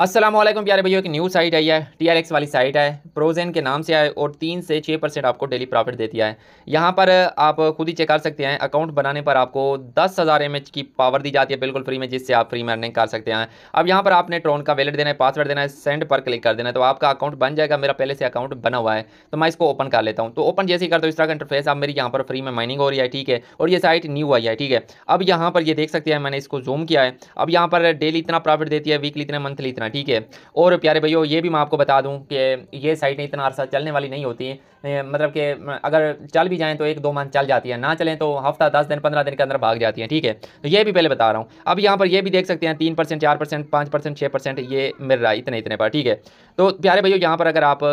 असलम प्यारे भैया एक न्यू साइट आई है टी आर एक्स वाली साइट है प्रोजेन के नाम से आए और तीन से छः परसेंट आपको डेली प्रॉफिट देती है यहाँ पर आप खुद ही चेक कर सकते हैं अकाउंट बनाने पर आपको दस हज़ार एम की पावर दी जाती है बिल्कुल फ्री में जिससे आप फ्री में अर्निंग कर सकते हैं अब यहाँ पर आपने ट्रोन का वैलेट देना है पासवर्ड देना है सेंड पर क्लिक कर देना है तो आपका अकाउंट बन जाएगा मेरा पहले से अकाउंट बना हुआ है तो मैं इसको ओपन कर लेता हूँ तो ओपन जैसे ही करता हूँ इस तरह का इंटरफेस आप मेरी यहाँ पर फ्री में माइनिंग हो रही है ठीक है और ये साइट न्यू आई है ठीक है अब यहाँ पर ये देख सकते हैं मैंने इसको जूम किया है अब यहाँ पर डेली इतना प्रॉफिट देती है वीकली इतना मंथली इतना रखना ठीक है और प्यारे भैया ये भी मैं आपको बता दूँ कि ये साइटें इतना अरसा चलने वाली नहीं होती हैं मतलब कि अगर चल भी जाएँ तो एक दो मंथ चल जाती है ना चलें तो हफ्ता दस दिन पंद्रह दिन के अंदर भाग जाती हैं ठीक है तो ये भी पहले बता रहा हूँ अब यहाँ पर ये भी देख सकते हैं तीन परसेंट चार परसेंट पाँच परसेंट छः परसेंट ये मिल रहा है इतने इतने पर ठीक है तो प्यारे भैया यहाँ पर अगर आप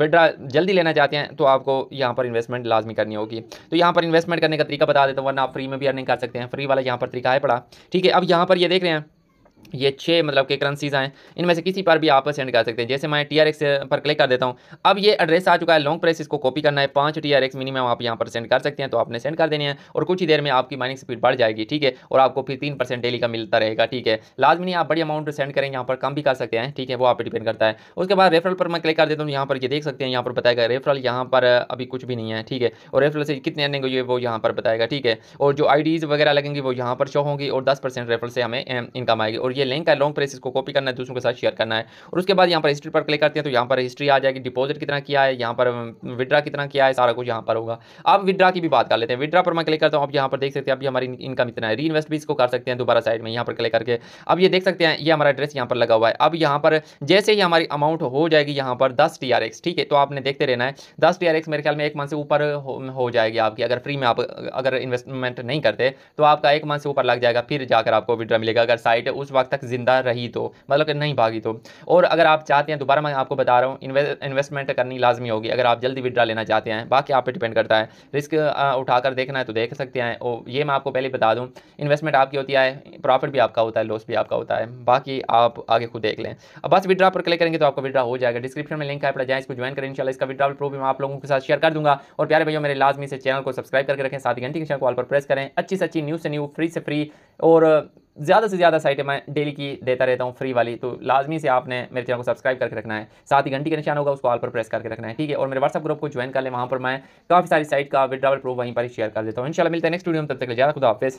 विड्रा जल्दी लेना चाहते हैं तो आपको यहाँ पर इन्वेस्टमेंट लाजमी करनी होगी तो यहाँ पर इन्वेस्टमेंट करने का तरीका बता देता हूँ वरना आप फ्री में भी अर्निंग कर सकते हैं फ्री वाला यहाँ पर तरीका है पड़ा ठीक है अब यहाँ पर ये देख रहे हैं ये छः मतलब के करंसीज़ आएँ इनमें से किसी पर भी आप सेंड कर सकते हैं जैसे मैं टी आर एक्स पर क्लिक कर देता हूँ अब ये एड्रेस आ चुका है लॉन्ग प्रेस इसको कॉपी करना है पाँच टी आर एक्स मिनिमम आप यहाँ पर सेंड कर सकते हैं तो आपने सेंड कर देने हैं और कुछ ही देर में आपकी माइनिंग स्पीड बढ़ जाएगी ठीक है और आपको फिर तीन परसेंट डेली का मिलता रहेगा ठीक है लाजमी आप बड़ी अमाउंट सेंड करें यहाँ पर कम भी कर सकते हैं ठीक है वो आप डिपेंड करता है उसके बाद रेफरल पर मैं क्लिक कर देता हूँ यहाँ पर ये देख सकते हैं यहाँ पर बताएगा रेफरल यहाँ पर अभी कुछ भी नहीं है ठीक है और रेफरल से कितने अर्निंग हुई वो यहाँ पर बताएगा ठीक है और जो आई वगैरह लगेंगी वो यहाँ पर शो होंगी और दस रेफरल से हमें इनकम आएगी और ये लिंक है लॉन्ग प्रेस इसको कॉपी करना है दूसरों के साथ शेयर करना है और उसके बाद यहाँ पर हिस्ट्री पर क्लिक करते हैं तो यहाँ पर हिस्ट्री आ जाएगी डिपोजिट कितना किया है यहाँ पर विड्रा um, कितना किया है सारा कुछ यहाँ पर होगा अब विड्रा की भी बात कर लेते हैं विड्रा पर मैं क्लिक करता हूँ आप यहाँ पर देख सकते हैं अभी हमारी इनकम इतना है री इन्वेस्ट भी इसको कर सकते हैं दोबारा साइड में यहाँ पर क्लिक करके अब ये देख सकते हैं ये हमारा एड्रेस यहाँ पर लगा हुआ है अब यहाँ पर जैसे ही हमारी अमाउंट हो जाएगी यहाँ पर दस टी ठीक है तो आपने देखते रहना है दस टी मेरे ख्याल में एक मंथ से ऊपर हो जाएगी आपकी अगर फ्री में आप अगर इन्वेस्टमेंट नहीं करते तो आपका एक मंथ से ऊपर लग जाएगा फिर जाकर आपको विड्रा मिलेगा अगर साइट उस वक्त तक ज़िंदा रही तो मतलब कि नहीं भागी तो और अगर आप चाहते हैं दोबारा मैं आपको बता रहा हूँ इन्वेस्टमेंट करनी लाजमी होगी अगर आप जल्दी विड्रा लेना चाहते हैं बाकी आप पर डिपेंड करता है रिस्क उठाकर देखना है तो देख सकते हैं और ये मैं आपको पहले बता दूँ इन्वेस्टमेंट आपकी होती है प्रॉफिट भी आपका होता है लॉस भी आपका होता है बाकी आप आगे खुद देख लें अब बस विड्रा पर क्लिक करेंगे तो आपका विड्रा हो जाएगा डिस्क्रिप्शन में लिंक है पड़ा जाए इसको ज्वाइन करें इनशाला इसका विड्रा प्रूफ भी मैं आप लोगों के साथ शेयर कर दूँगा और प्यारे भैया मेरे लाजमी से चैनल को सब्सक्राइब करके रखें साथ ही घंटी के कॉल पर प्रेस करें अच्छी से अच्छी न्यूज़ से न्यू फ्री से फ्री और ज़्यादा से ज़्यादा साइटें मैं डेली की देता रहता हूँ फ्री वाली तो लाजमी से आपने मेरे चैनल को सब्सक्राइब करके रखना है साथ ही घंटी का निशान होगा उसको ऑल पर प्रेस करके रखना है ठीक है और मेरे व्हाट्सअप ग्रुप को ज्वाइन कर ले वहाँ पर मैं काफ़ी सारी साइट का विद्रावल प्रूफ वहीं पर शेयर कर देता हूँ इन मिलते हैं नेक्स्ट वीडियो में तब तक ले जाए खुदा हाफिज़